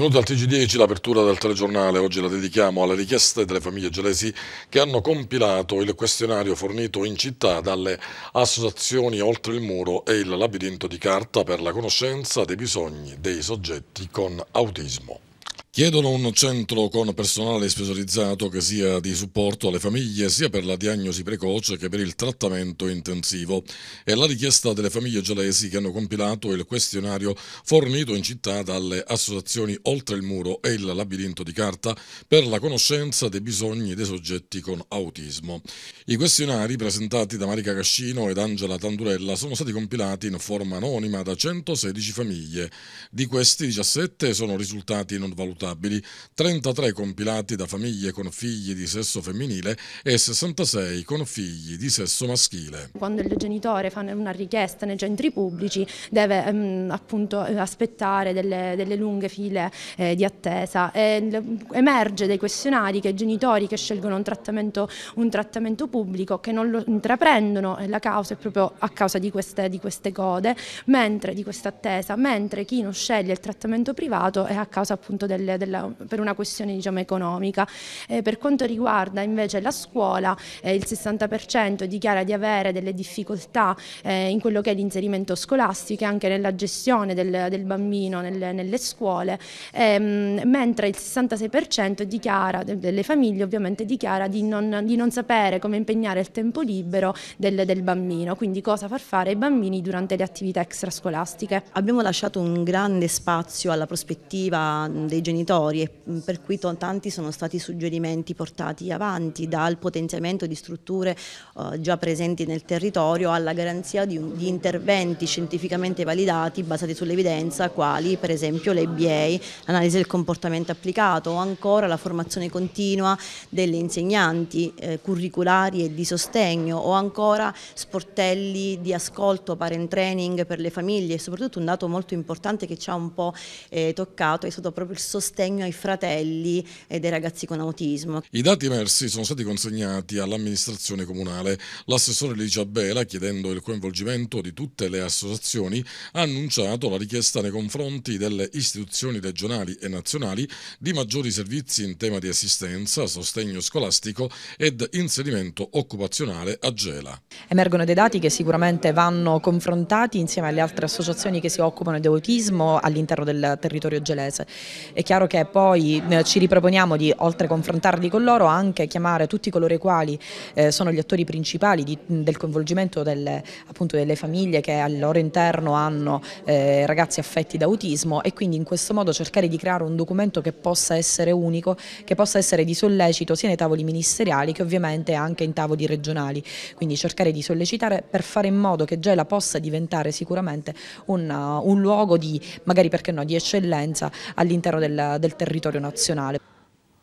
Benvenuti al TG10, l'apertura del telegiornale. Oggi la dedichiamo alle richieste delle famiglie gelesi che hanno compilato il questionario fornito in città dalle associazioni Oltre il Muro e il Labirinto di Carta per la conoscenza dei bisogni dei soggetti con autismo. Chiedono un centro con personale specializzato che sia di supporto alle famiglie sia per la diagnosi precoce che per il trattamento intensivo. È la richiesta delle famiglie gelesi che hanno compilato il questionario fornito in città dalle associazioni Oltre il Muro e il Labirinto di Carta per la conoscenza dei bisogni dei soggetti con autismo. I questionari presentati da Marica Cascino ed Angela Tandurella sono stati compilati in forma anonima da 116 famiglie. Di questi 17 sono risultati non valutati valutabili, 33 compilati da famiglie con figli di sesso femminile e 66 con figli di sesso maschile. Quando il genitore fa una richiesta nei centri pubblici deve ehm, appunto aspettare delle, delle lunghe file eh, di attesa. E, emerge dai questionari che i genitori che scelgono un trattamento, un trattamento pubblico che non lo intraprendono la causa è proprio a causa di queste, di queste code, mentre di questa attesa, mentre chi non sceglie il trattamento privato è a causa appunto delle della, per una questione diciamo, economica. Eh, per quanto riguarda invece la scuola, eh, il 60% dichiara di avere delle difficoltà eh, in quello che è l'inserimento scolastico e anche nella gestione del, del bambino nel, nelle scuole, ehm, mentre il 66% dichiara, delle famiglie ovviamente dichiara di non, di non, sapere come impegnare il tempo libero del, del bambino, quindi cosa far fare ai bambini durante le attività extrascolastiche. Abbiamo lasciato un grande spazio alla prospettiva mm, dei genitori genitori e mm, per cui tanti sono stati suggerimenti portati avanti dal potenziamento di strutture eh, già presenti nel territorio alla garanzia di, di, interventi scientificamente validati basati sull'evidenza quali per esempio l'EBA, l'analisi del comportamento applicato o ancora la formazione continua delle insegnanti eh, curriculari e di sostegno o ancora sportelli di ascolto, parent training per le famiglie e soprattutto un dato molto importante che ci ha un po' eh, toccato è stato proprio il sostegno sostegno ai fratelli e dei ragazzi con autismo. I dati emersi sono stati consegnati all'amministrazione comunale. L'assessore Licia Bela, chiedendo il coinvolgimento di tutte le associazioni, ha annunciato la richiesta nei confronti delle istituzioni regionali e nazionali di maggiori servizi in tema di assistenza, sostegno scolastico ed inserimento occupazionale a Gela. Emergono dei dati che sicuramente vanno confrontati insieme alle altre associazioni che si occupano di autismo all'interno del territorio gelese. È chiaro chiaro che poi eh, ci riproponiamo di, oltre a confrontarli con loro, anche chiamare tutti coloro i quali eh, sono gli attori principali di, del coinvolgimento delle, appunto, delle, famiglie che al loro interno hanno eh, ragazzi affetti da autismo e quindi in questo modo cercare di creare un documento che possa essere unico, che possa essere di sollecito sia nei tavoli ministeriali che ovviamente anche in tavoli regionali, quindi cercare di sollecitare per fare in modo che Gela possa diventare sicuramente un, uh, un luogo di, magari perché no, di eccellenza all'interno del del territorio nazionale.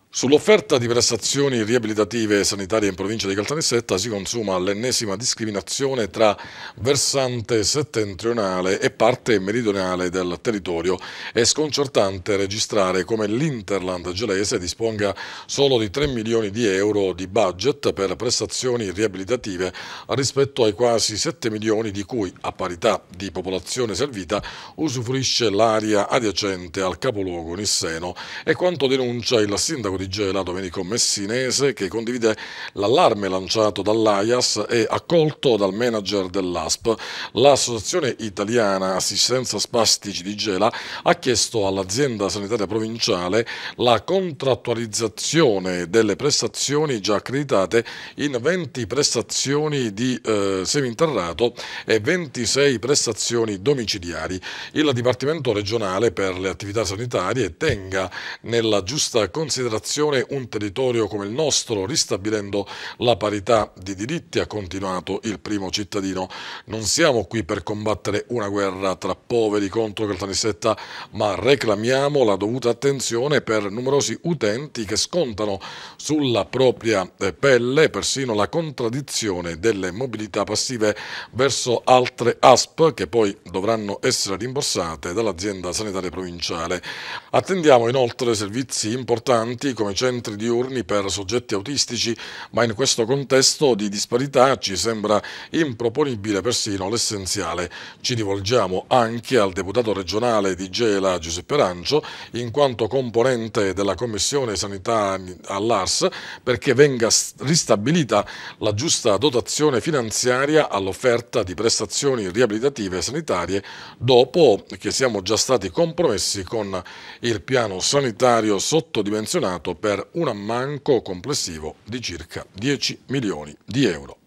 Sull'offerta di prestazioni riabilitative sanitarie in provincia di Caltanissetta si consuma l'ennesima discriminazione tra versante settentrionale e parte meridionale del territorio. È sconcertante registrare come l'Interland gelese disponga solo di 3 milioni di euro di budget per prestazioni riabilitative rispetto ai quasi 7 milioni di cui, a parità di popolazione servita, usufruisce l'area adiacente al capoluogo Nisseno e quanto denuncia il sindaco DJ Domenico Messinese che condivide l'allarme lanciato dall'AIAS e accolto dal manager dell'ASP. L'Associazione Italiana Assistenza Spastici di Gela ha chiesto all'azienda sanitaria provinciale la contrattualizzazione delle prestazioni già accreditate in 20 prestazioni di eh, seminterrato e 26 prestazioni domiciliari. Il Dipartimento regionale per le attività sanitarie tenga nella giusta considerazione considerazione un territorio come il nostro, ristabilendo la parità di diritti, ha continuato il primo cittadino. Non siamo qui per combattere una guerra tra poveri contro Caltanissetta, ma reclamiamo la dovuta attenzione per numerosi utenti che scontano sulla propria eh, pelle persino la contraddizione delle mobilità passive verso altre ASP che poi dovranno essere rimborsate dall'azienda sanitaria provinciale. Attendiamo inoltre servizi importanti come centri diurni per soggetti autistici, ma in questo contesto di disparità ci sembra improponibile persino l'essenziale. Ci rivolgiamo anche al deputato regionale di Gela Giuseppe Rancio, in quanto componente della Commissione Sanità all'ARS, perché venga ristabilita la giusta dotazione finanziaria all'offerta di prestazioni riabilitative sanitarie dopo che siamo già stati compromessi con il piano sanitario sottodimensionato per un ammanco complessivo di circa 10 milioni di euro.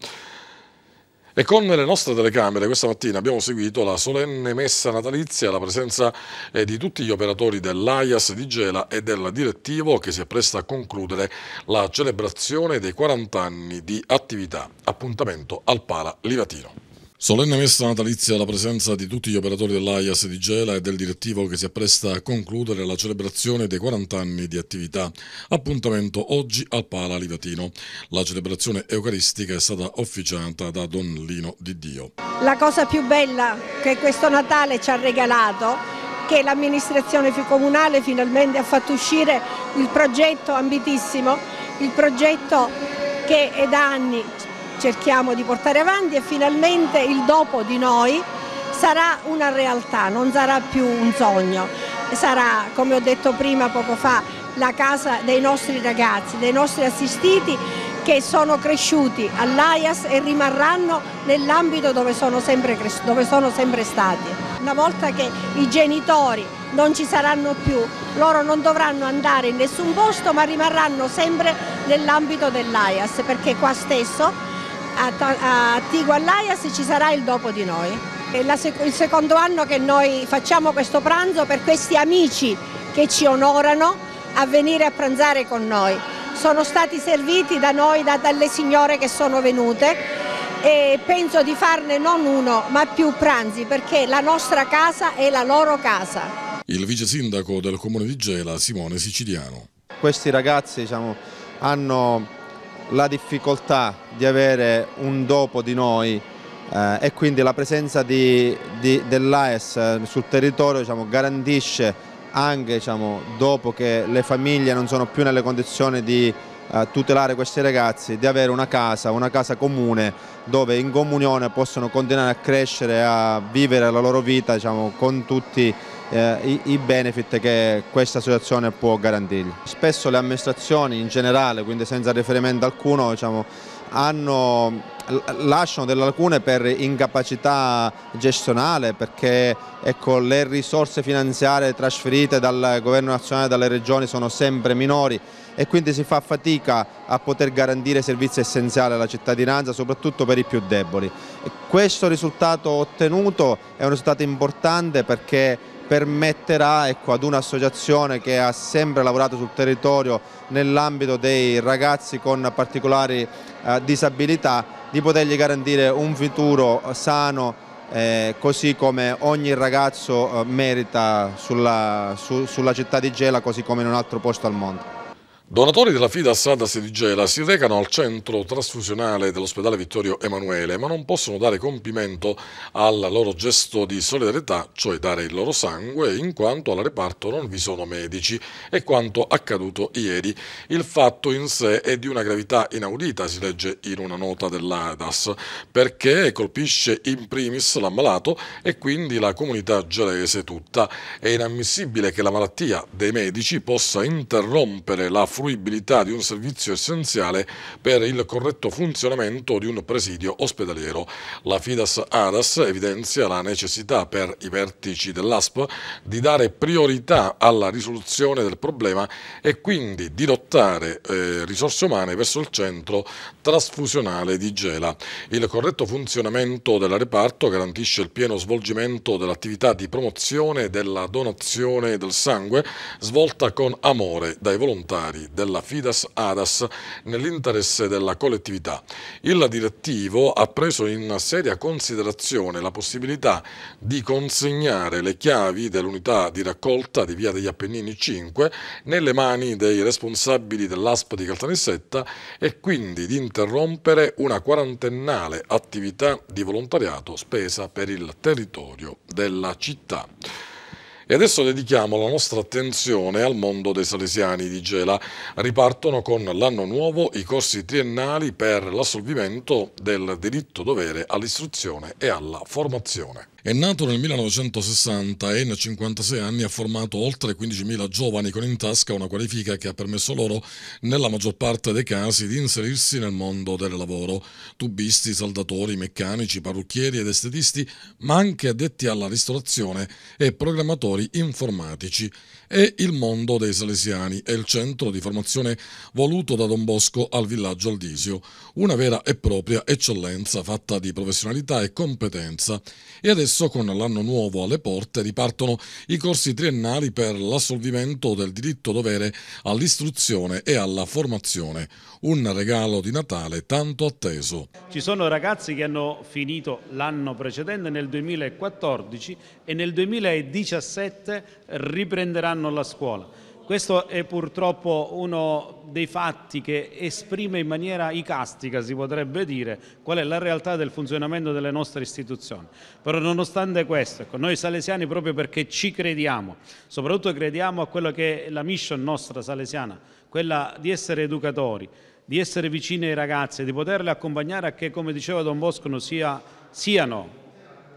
E con le nostre telecamere questa mattina abbiamo seguito la solenne messa natalizia, alla presenza eh, di tutti gli operatori dell'AIAS di Gela e del direttivo che si appresta a concludere la celebrazione dei 40 anni di attività, appuntamento al Pala Livatino. Solenne messa natalizia alla presenza di tutti gli operatori dell'AIAS di Gela e del direttivo che si appresta a concludere la celebrazione dei 40 anni di attività. Appuntamento oggi al Pala Livatino. La celebrazione eucaristica è stata officiata da Don Lino Di Dio. La cosa più bella che questo Natale ci ha regalato è che l'amministrazione comunale finalmente ha fatto uscire il progetto ambitissimo, il progetto che è da anni cerchiamo di portare avanti e finalmente il dopo di noi sarà una realtà, non sarà più un sogno, sarà come ho detto prima poco fa la casa dei nostri ragazzi, dei nostri assistiti che sono cresciuti all'AIAS e rimarranno nell'ambito dove, dove, sono sempre stati. Una volta che i genitori non ci saranno più, loro non dovranno andare in nessun posto ma rimarranno sempre nell'ambito dell'AIAS perché qua stesso a, a Tiguallaias ci sarà il dopo di noi. È il secondo anno che noi facciamo questo pranzo per questi amici che ci onorano a venire a pranzare con noi. Sono stati serviti da noi, da, dalle signore che sono venute e penso di farne non uno ma più pranzi perché la nostra casa è la loro casa. Il vice sindaco del comune di Gela, Simone Siciliano. Questi ragazzi diciamo, hanno la difficoltà di avere un dopo di noi eh, e quindi la presenza dell'AES sul territorio diciamo, garantisce anche diciamo, dopo che le famiglie non sono più nelle condizioni di eh, tutelare questi ragazzi, di avere una casa, una casa comune dove in comunione possono continuare a crescere, a vivere la loro vita diciamo, con tutti i eh, i, i, benefit che questa associazione può garantirgli. Spesso le amministrazioni in generale, quindi senza riferimento alcuno, diciamo, hanno, lasciano delle lacune per incapacità gestionale perché ecco, le risorse finanziarie trasferite dal governo nazionale e dalle regioni sono sempre minori e quindi si fa fatica a poter garantire servizi essenziali alla cittadinanza soprattutto per i più deboli. E questo risultato ottenuto è un risultato importante perché permetterà ecco, ad un'associazione che ha sempre lavorato sul territorio nell'ambito dei ragazzi con particolari eh, disabilità di potergli garantire un futuro sano eh, così come ogni ragazzo eh, merita sulla, su, sulla città di Gela così come in un altro posto al mondo. Donatori della FIDA Strada Sedigela si recano al centro trasfusionale dell'ospedale Vittorio Emanuele, ma non possono dare compimento al loro gesto di solidarietà, cioè dare il loro sangue, in quanto al reparto non vi sono medici e quanto accaduto ieri. Il fatto in sé è di una gravità inaudita, si legge in una nota dell'ADAS, perché colpisce in primis l'ammalato e quindi la comunità gelese tutta. È inammissibile che la malattia dei medici possa interrompere la funzione fruibilità di un servizio essenziale per il corretto funzionamento di un presidio ospedaliero. La Fidas Aras evidenzia la necessità per i vertici dell'ASP di dare priorità alla risoluzione del problema e quindi di lottare eh, risorse umane verso il centro trasfusionale di Gela. Il corretto funzionamento del reparto garantisce il pieno svolgimento dell'attività di promozione della donazione del sangue svolta con amore dai volontari locali della Fidas Aras nell'interesse della collettività. Il direttivo ha preso in seria considerazione la possibilità di consegnare le chiavi dell'unità di raccolta di Via degli Appennini 5 nelle mani dei responsabili dell'ASP di Caltanissetta e quindi di interrompere una quarantennale attività di volontariato spesa per il territorio della città. E adesso dedichiamo la nostra attenzione al mondo dei salesiani di Gela. Ripartono con l'anno nuovo i corsi triennali per l'assolvimento del diritto dovere all'istruzione e alla formazione. È nato nel 1960 e in 56 anni ha formato oltre 15.000 giovani con in tasca una qualifica che ha permesso loro, nella maggior parte dei casi, di inserirsi nel mondo del lavoro. Tubisti, saldatori, meccanici, parrucchieri ed estetisti, ma anche addetti alla ristorazione e programmatori informatici. È il mondo dei Salesiani, è il centro di formazione voluto da Don Bosco al villaggio Aldisio, una vera e propria eccellenza fatta di professionalità e competenza. E adesso Adesso, con l'anno nuovo alle porte, ripartono i corsi triennali per l'assolvimento del diritto dovere all'istruzione e alla formazione. Un regalo di Natale tanto atteso. Ci sono ragazzi che hanno finito l'anno precedente nel 2014 e nel 2017 riprenderanno la scuola. Questo è purtroppo uno dei fatti che esprime in maniera icastica, si potrebbe dire, qual è la realtà del funzionamento delle nostre istituzioni. Però nonostante questo, ecco, noi salesiani proprio perché ci crediamo, soprattutto crediamo a quella che è la mission nostra salesiana, quella di essere educatori, di essere vicini ai ragazzi, di poterli accompagnare a che, come diceva Don Bosco, sia, siano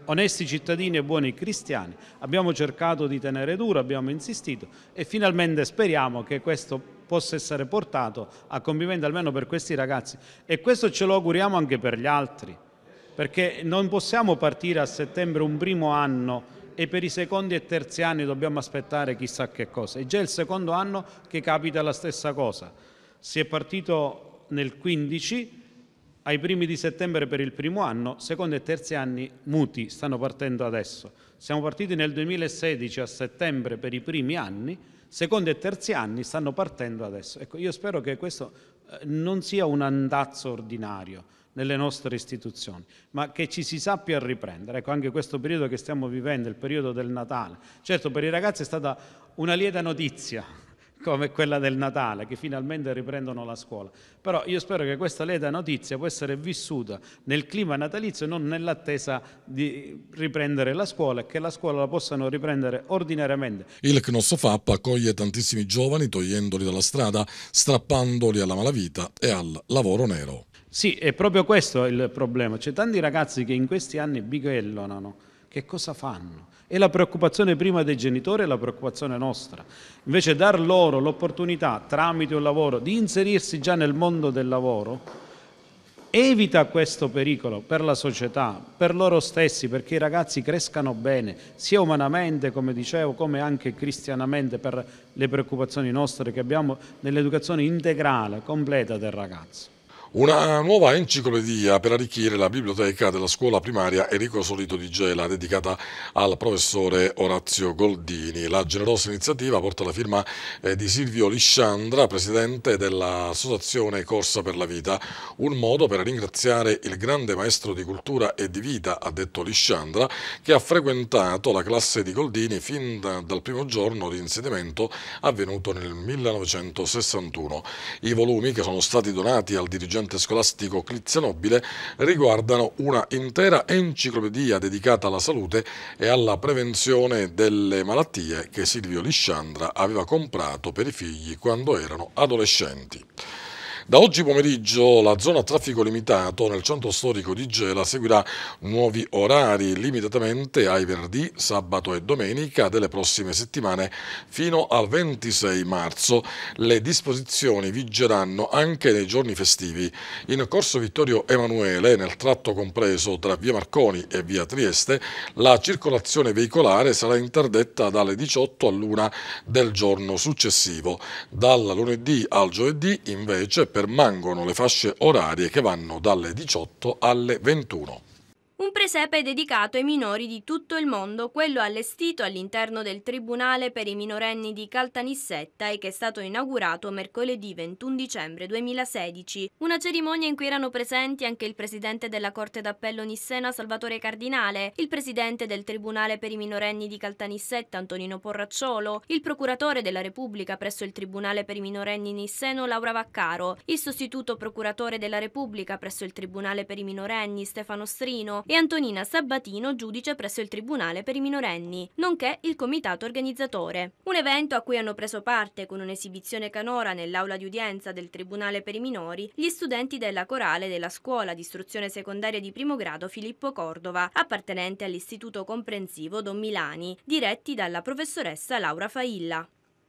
onesti cittadini e buoni cristiani. Abbiamo cercato di tenere duro, abbiamo insistito e finalmente speriamo che questo possa essere portato a compimento almeno per questi ragazzi e questo ce lo auguriamo anche per gli altri perché non possiamo partire a settembre un primo anno e per i secondi e terzi anni dobbiamo aspettare chissà che cosa. È già il secondo anno che capita la stessa cosa. Si è partito nel 15 ai primi di settembre per il primo anno, secondo e terzi anni muti stanno partendo adesso. Siamo partiti nel 2016 a settembre per i primi anni, secondo e terzi anni stanno partendo adesso. Ecco, io spero che questo eh, non sia un andazzo ordinario nelle nostre istituzioni, ma che ci si sappia riprendere. Ecco, anche questo periodo che stiamo vivendo, il periodo del Natale. Certo, per i ragazzi è stata una lieta notizia, come quella del Natale, che finalmente riprendono la scuola. Però io spero che questa leta notizia possa essere vissuta nel clima natalizio, e non nell'attesa di riprendere la scuola e che la scuola la possano riprendere ordinariamente. Il CNOSFAP accoglie tantissimi giovani togliendoli dalla strada, strappandoli alla malavita e al lavoro nero. Sì, è proprio questo il problema. C'è tanti ragazzi che in questi anni bighellonano. Che cosa fanno? E la preoccupazione prima dei genitori è la preoccupazione nostra. Invece dar loro l'opportunità, tramite un lavoro, di inserirsi già nel mondo del lavoro, evita questo pericolo per la società, per loro stessi, perché i ragazzi crescano bene, sia umanamente, come dicevo, come anche cristianamente, per le preoccupazioni nostre che abbiamo nell'educazione integrale, completa del ragazzo. Una nuova enciclopedia per arricchire la biblioteca della scuola primaria Enrico Solito di Gela, dedicata al professore Orazio Goldini. La generosa iniziativa porta la firma eh, di Silvio Lisciandra, presidente dell'associazione Corsa per la Vita. Un modo per ringraziare il grande maestro di cultura e di vita, ha detto Lisciandra, che ha frequentato la classe di Goldini fin dal primo giorno di insediamento avvenuto nel 1961. I volumi che sono stati donati al dirigente Dante Scolastico Clizianobile riguardano una intera enciclopedia dedicata alla salute e alla prevenzione delle malattie che Silvio Lisciandra aveva comprato per i figli quando erano adolescenti. Da oggi pomeriggio la zona a traffico limitato nel centro storico di Gela seguirà nuovi orari limitatamente ai venerdì, sabato e domenica delle prossime settimane fino al 26 marzo. Le disposizioni vigeranno anche nei giorni festivi. In corso Vittorio Emanuele, nel tratto compreso tra via Marconi e via Trieste, la circolazione veicolare sarà interdetta dalle 18 all'una del giorno successivo. Dal lunedì al giovedì invece permangono le fasce orarie che vanno dalle 18 alle 21. Un presepe dedicato ai minori di tutto il mondo, quello allestito all'interno del Tribunale per i minorenni di Caltanissetta e che è stato inaugurato mercoledì 21 dicembre 2016. Una cerimonia in cui erano presenti anche il presidente della Corte d'Appello Nissena Salvatore Cardinale, il presidente del Tribunale per i minorenni di Caltanissetta Antonino Porracciolo, il procuratore della Repubblica presso il Tribunale per i minorenni Nisseno Laura Vaccaro, il sostituto procuratore della Repubblica presso il Tribunale per i minorenni Stefano Strino, e Antonina Sabatino, giudice presso il Tribunale per i minorenni, nonché il comitato organizzatore. Un evento a cui hanno preso parte con un'esibizione canora nell'aula di udienza del Tribunale per i minori gli studenti della corale della scuola di istruzione secondaria di primo grado Filippo Cordova, appartenente all'istituto comprensivo Don Milani, diretti dalla professoressa Laura Failla.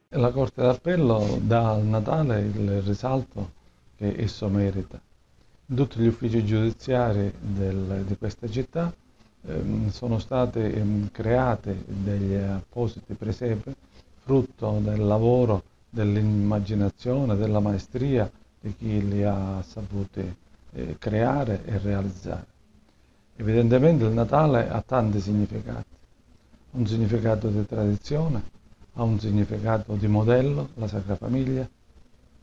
La Corte d'Appello dà al Natale il risalto che esso merita tutti gli uffici giudiziari del, di questa città ehm, sono state ehm, create degli appositi presepe frutto del lavoro, dell'immaginazione, della maestria di chi li ha saputi eh, creare e realizzare. Evidentemente il Natale ha tanti significati, un significato di tradizione, ha un significato di modello, la Sacra Famiglia,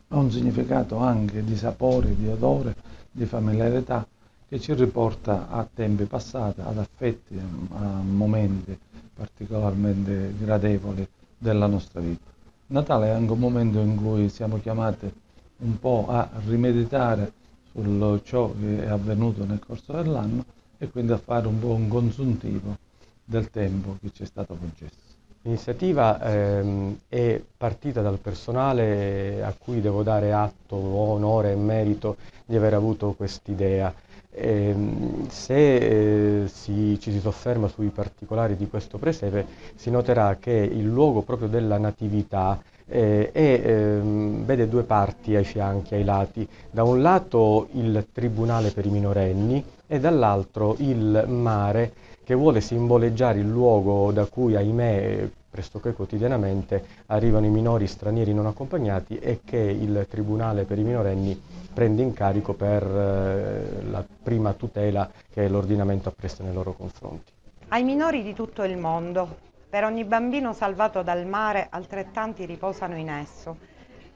ha un significato anche di sapore, di odore, di familiarità che ci riporta a tempi passati, ad affetti, a momenti particolarmente gradevoli della nostra vita. Natale è anche un momento in cui siamo chiamati un po' a rimeditare su ciò che è avvenuto nel corso dell'anno e quindi a fare un po' un consuntivo del tempo che ci è stato concesso. L'iniziativa ehm, è partita dal personale a cui devo dare atto, onore e merito di aver avuto quest'idea. Ehm, se eh, si, ci si sofferma sui particolari di questo presepe, si noterà che il luogo proprio della natività eh, e ehm, vede due parti ai fianchi, ai lati. Da un lato il tribunale per i minorenni e dall'altro il mare che vuole simboleggiare il luogo da cui, ahimè, pressoché quotidianamente arrivano i minori stranieri non accompagnati e che il Tribunale per i minorenni prende in carico per eh, la prima tutela che l'ordinamento appresta nei loro confronti. Ai minori di tutto il mondo, per ogni bambino salvato dal mare altrettanti riposano in esso.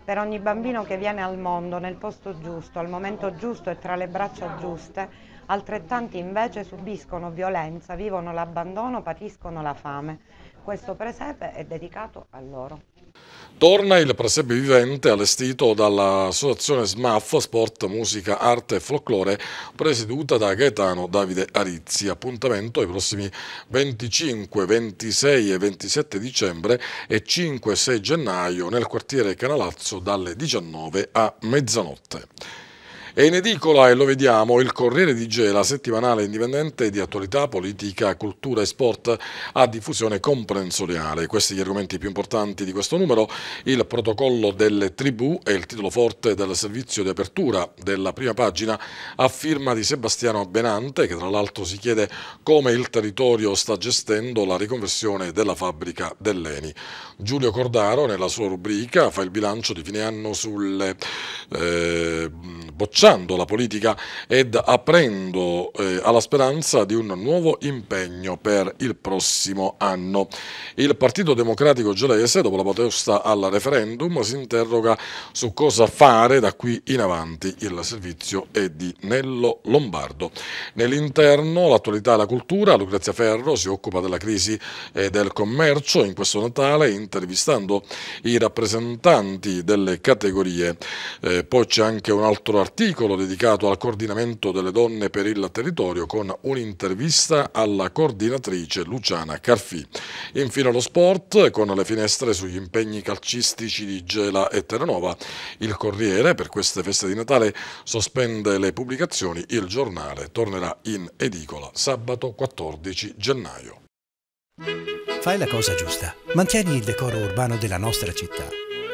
Per ogni bambino che viene al mondo nel posto giusto, al momento giusto e tra le braccia giuste, altrettanti invece subiscono violenza, vivono l'abbandono, patiscono la fame. Questo presepe è dedicato a loro. Torna il presepe vivente allestito dall'associazione SMAF Sport, Musica, Arte e Folklore presieduta da Gaetano Davide Arizzi. Appuntamento ai prossimi 25, 26 e 27 dicembre e 5 e 6 gennaio nel quartiere Canalazzo dalle 19 a mezzanotte. E in edicola e lo vediamo il Corriere di Gela, settimanale indipendente di attualità, politica, cultura e sport a diffusione comprensoriale. Questi gli argomenti più importanti di questo numero, il protocollo delle tribù e il titolo forte del servizio di apertura della prima pagina a firma di Sebastiano Benante che tra l'altro si chiede come il territorio sta gestendo la riconversione della fabbrica dell'ENI. Giulio Cordaro nella sua rubrica fa il bilancio di fine anno sulle eh, bocce rilanciando la politica ed aprendo eh, alla speranza di un nuovo impegno per il prossimo anno. Il Partito Democratico Gelese, dopo la protesta al referendum, si interroga su cosa fare da qui in avanti. Il servizio è di Nello Lombardo. Nell'interno, l'attualità e la cultura, Lucrezia Ferro si occupa della crisi e eh, del commercio in questo Natale, intervistando i rappresentanti delle categorie. Eh, poi c'è anche un altro articolo articolo dedicato al coordinamento delle donne per il territorio con un'intervista alla coordinatrice Luciana Carfì. Infine lo sport con le finestre sugli impegni calcistici di Gela e Terranova. Il Corriere per queste feste di Natale sospende le pubblicazioni, il giornale tornerà in edicola sabato 14 gennaio. Fai la cosa giusta, mantieni il decoro urbano della nostra città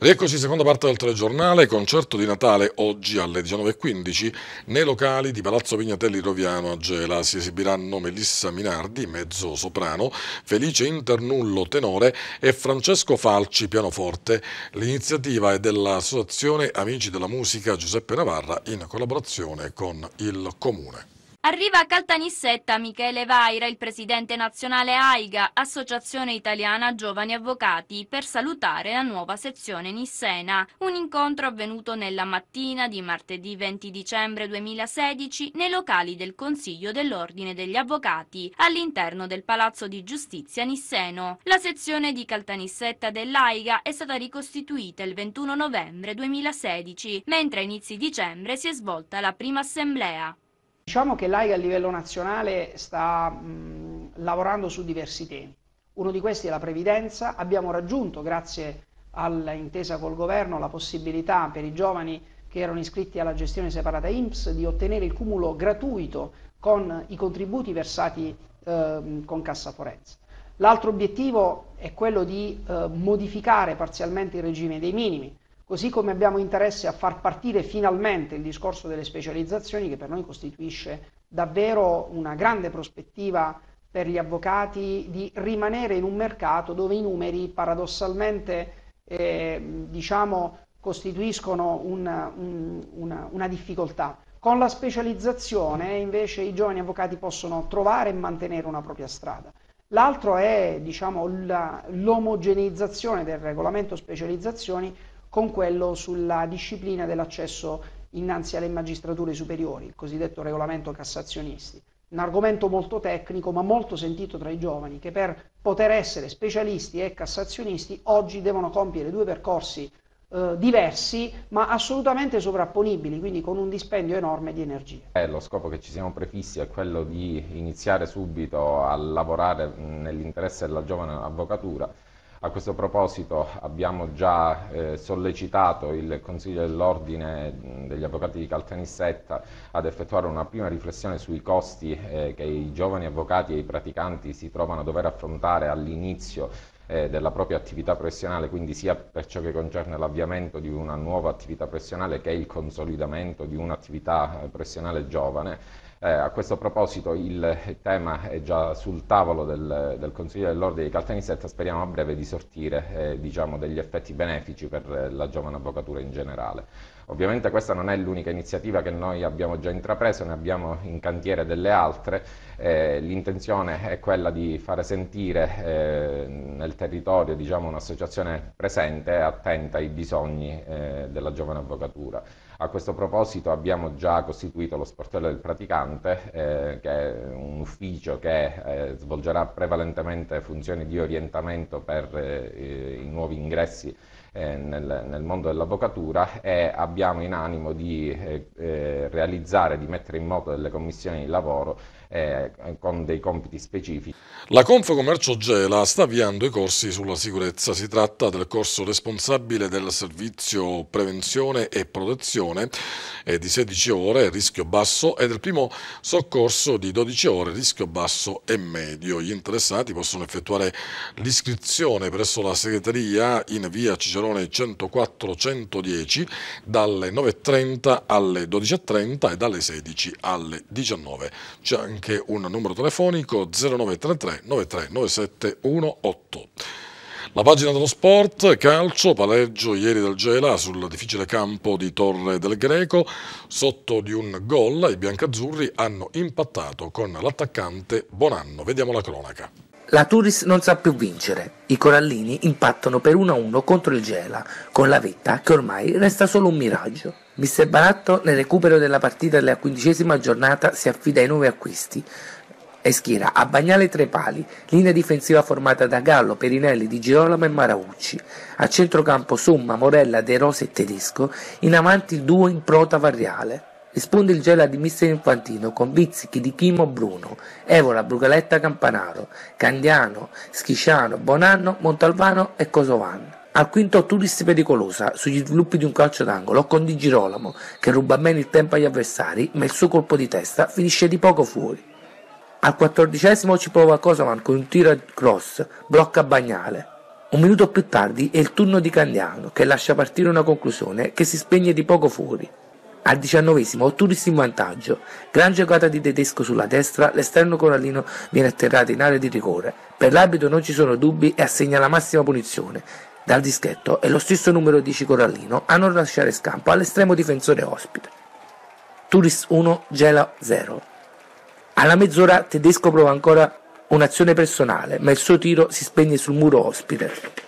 Rieccoci, seconda parte del telegiornale, concerto di Natale oggi alle 19.15 nei locali di Palazzo Vignatelli Roviano a Gela. Si esibiranno Melissa Minardi, mezzo soprano, Felice Internullo tenore e Francesco Falci pianoforte. L'iniziativa è dell'Associazione Amici della Musica Giuseppe Navarra in collaborazione con il Comune. Arriva a Caltanissetta Michele Vaira, il presidente nazionale AIGA, Associazione Italiana Giovani Avvocati, per salutare la nuova sezione Nissena. Un incontro avvenuto nella mattina di martedì 20 dicembre 2016 nei locali del Consiglio dell'Ordine degli Avvocati, all'interno del Palazzo di Giustizia Nisseno. La sezione di Caltanissetta dell'AIGA è stata ricostituita il 21 novembre 2016, mentre a inizi dicembre si è svolta la prima assemblea. Diciamo che l'AIA a livello nazionale sta mh, lavorando su diversi temi. Uno di questi è la previdenza. Abbiamo raggiunto, grazie all'intesa col governo, la possibilità per i giovani che erano iscritti alla gestione separata IMSS di ottenere il cumulo gratuito con i contributi versati eh, con cassa Forenza. L'altro obiettivo è quello di eh, modificare parzialmente il regime dei minimi. Così come abbiamo interesse a far partire finalmente il discorso delle specializzazioni, che per noi costituisce davvero una grande prospettiva per gli avvocati di rimanere in un mercato dove i numeri paradossalmente eh, diciamo, costituiscono una, una, una difficoltà. Con la specializzazione invece i giovani avvocati possono trovare e mantenere una propria strada. L'altro è diciamo, l'omogeneizzazione del regolamento specializzazioni con quello sulla disciplina dell'accesso innanzi alle magistrature superiori, il cosiddetto regolamento cassazionisti. Un argomento molto tecnico ma molto sentito tra i giovani che per poter essere specialisti e cassazionisti oggi devono compiere due percorsi eh, diversi ma assolutamente sovrapponibili, quindi con un dispendio enorme di energie. Eh, lo scopo che ci siamo prefissi è quello di iniziare subito a lavorare nell'interesse della giovane avvocatura a questo proposito abbiamo già eh, sollecitato il Consiglio dell'Ordine mm, degli Avvocati di Caltanissetta ad effettuare una prima riflessione sui costi eh, che i giovani avvocati e i praticanti si trovano a dover affrontare all'inizio eh, della propria attività professionale, quindi sia per ciò che concerne l'avviamento di una nuova attività professionale che il consolidamento di un'attività eh, professionale giovane eh, a questo proposito il tema è già sul tavolo del, del Consiglio dell'Ordine di Caltanissetta, speriamo a breve di sortire eh, diciamo, degli effetti benefici per eh, la giovane avvocatura in generale. Ovviamente questa non è l'unica iniziativa che noi abbiamo già intrapreso, ne abbiamo in cantiere delle altre, eh, l'intenzione è quella di fare sentire eh, nel territorio diciamo, un'associazione presente e attenta ai bisogni della giovane avvocatura. A questo proposito abbiamo già costituito lo sportello del praticante, eh, che è un ufficio che eh, svolgerà prevalentemente funzioni di orientamento per eh, i nuovi ingressi eh, nel, nel, mondo dell'avvocatura e abbiamo in animo di eh, eh, realizzare, di mettere in moto delle commissioni di lavoro eh, con dei compiti specifici. La Confcommercio Gela sta avviando i corsi sulla sicurezza. Si tratta del corso responsabile del servizio prevenzione e protezione eh, di 16 ore rischio basso e del primo soccorso di 12 ore rischio basso e medio. Gli interessati possono effettuare l'iscrizione presso la segreteria in via Cicerone 104-110 dalle 9.30 alle 12.30 e dalle 16 alle 19. C'è anche un numero telefonico 0933 939718. La pagina dello sport, calcio, pareggio ieri del Gela sul difficile campo di Torre del Greco, sotto di un gol i biancazzurri hanno impattato con l'attaccante Bonanno. Vediamo la cronaca. La Turis non sa più vincere. I corallini impattano per 1-1 contro il Gela, con la vetta che ormai resta solo un miraggio. Mister Baratto nel recupero della partita della quindicesima giornata si affida ai nuovi acquisti e schiera a Bagnale tre pali, linea difensiva formata da Gallo, Perinelli, Di Girolamo e Maraucci, a centrocampo Somma, Morella, De Rosa e Tedesco, in avanti il duo in prota Varriale risponde il gela di mister Infantino con Vizzichi di Chimo Bruno, Evola, Brugaletta Campanaro, Candiano, Schisciano, Bonanno, Montalvano e Cosovan. Al quinto Turisti pericolosa sugli sviluppi di un calcio d'angolo con Di Girolamo che ruba bene il tempo agli avversari ma il suo colpo di testa finisce di poco fuori. Al quattordicesimo ci prova Cosovan con un tiro cross, blocca Bagnale. Un minuto più tardi è il turno di Candiano che lascia partire una conclusione che si spegne di poco fuori. Al diciannovesimo, Turisi in vantaggio. Gran giocata di tedesco sulla destra, l'esterno corallino viene atterrato in area di rigore. Per l'arbitro non ci sono dubbi e assegna la massima punizione. Dal dischetto è lo stesso numero 10 corallino a non lasciare scampo all'estremo difensore ospite. Turis 1, Gela 0. Alla mezz'ora tedesco prova ancora un'azione personale, ma il suo tiro si spegne sul muro ospite.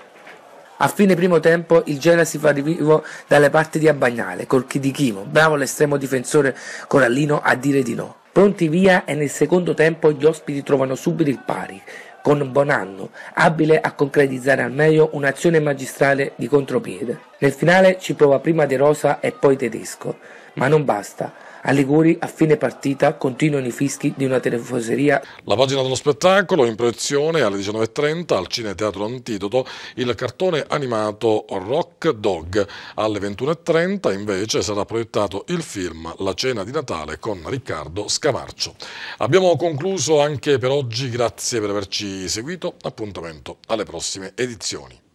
A fine primo tempo il Gela si fa rivivo dalle parti di Abbagnale, col di bravo l'estremo difensore Corallino a dire di no. Pronti via e nel secondo tempo gli ospiti trovano subito il pari, con Bonanno, abile a concretizzare al meglio un'azione magistrale di contropiede. Nel finale ci prova prima De Rosa e poi Tedesco, ma non basta. A Liguri a fine partita continuano i fischi di una telefoseria. La pagina dello spettacolo in proiezione alle 19.30 al Cine Teatro Antidoto il cartone animato Rock Dog. Alle 21.30 invece sarà proiettato il film La cena di Natale con Riccardo Scamarcio. Abbiamo concluso anche per oggi, grazie per averci seguito, appuntamento alle prossime edizioni.